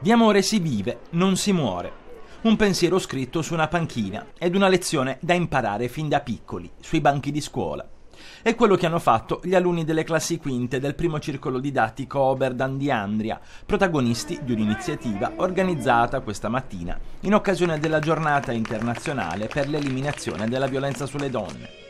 Di amore si vive, non si muore. Un pensiero scritto su una panchina ed una lezione da imparare fin da piccoli, sui banchi di scuola. È quello che hanno fatto gli alunni delle classi quinte del primo circolo didattico Oberdan di Andria, protagonisti di un'iniziativa organizzata questa mattina in occasione della giornata internazionale per l'eliminazione della violenza sulle donne.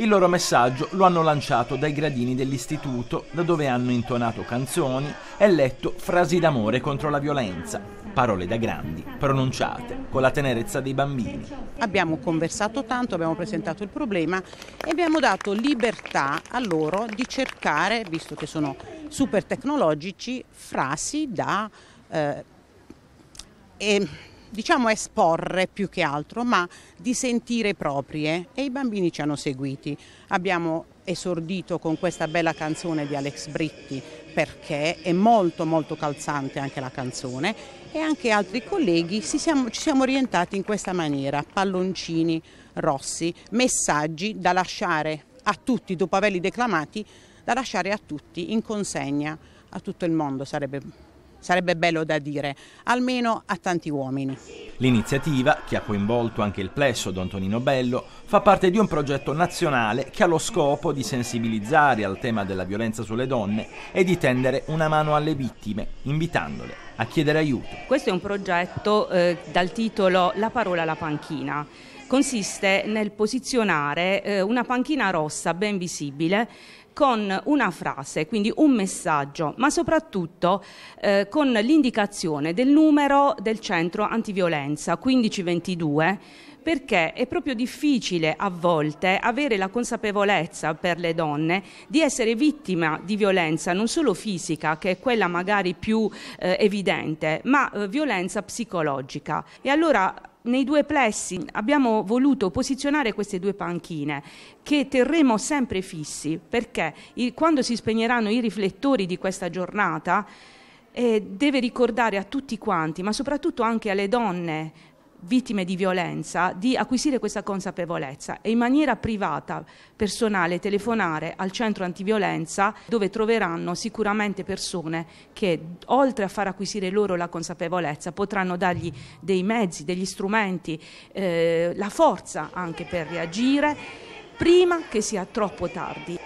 Il loro messaggio lo hanno lanciato dai gradini dell'istituto, da dove hanno intonato canzoni e letto frasi d'amore contro la violenza, parole da grandi, pronunciate con la tenerezza dei bambini. Abbiamo conversato tanto, abbiamo presentato il problema e abbiamo dato libertà a loro di cercare, visto che sono super tecnologici, frasi da... Eh, e diciamo esporre più che altro, ma di sentire proprie e i bambini ci hanno seguiti. Abbiamo esordito con questa bella canzone di Alex Britti perché è molto molto calzante anche la canzone e anche altri colleghi siamo, ci siamo orientati in questa maniera, palloncini rossi, messaggi da lasciare a tutti dopo averli declamati, da lasciare a tutti in consegna a tutto il mondo sarebbe Sarebbe bello da dire, almeno a tanti uomini. L'iniziativa, che ha coinvolto anche il plesso Don Tonino Bello, fa parte di un progetto nazionale che ha lo scopo di sensibilizzare al tema della violenza sulle donne e di tendere una mano alle vittime, invitandole a chiedere aiuto. Questo è un progetto eh, dal titolo La parola alla panchina consiste nel posizionare eh, una panchina rossa ben visibile con una frase, quindi un messaggio, ma soprattutto eh, con l'indicazione del numero del centro antiviolenza 1522 perché è proprio difficile a volte avere la consapevolezza per le donne di essere vittima di violenza non solo fisica, che è quella magari più eh, evidente, ma eh, violenza psicologica. E allora nei due plessi abbiamo voluto posizionare queste due panchine che terremo sempre fissi perché quando si spegneranno i riflettori di questa giornata eh, deve ricordare a tutti quanti, ma soprattutto anche alle donne vittime di violenza di acquisire questa consapevolezza e in maniera privata, personale, telefonare al centro antiviolenza dove troveranno sicuramente persone che oltre a far acquisire loro la consapevolezza potranno dargli dei mezzi, degli strumenti, eh, la forza anche per reagire prima che sia troppo tardi.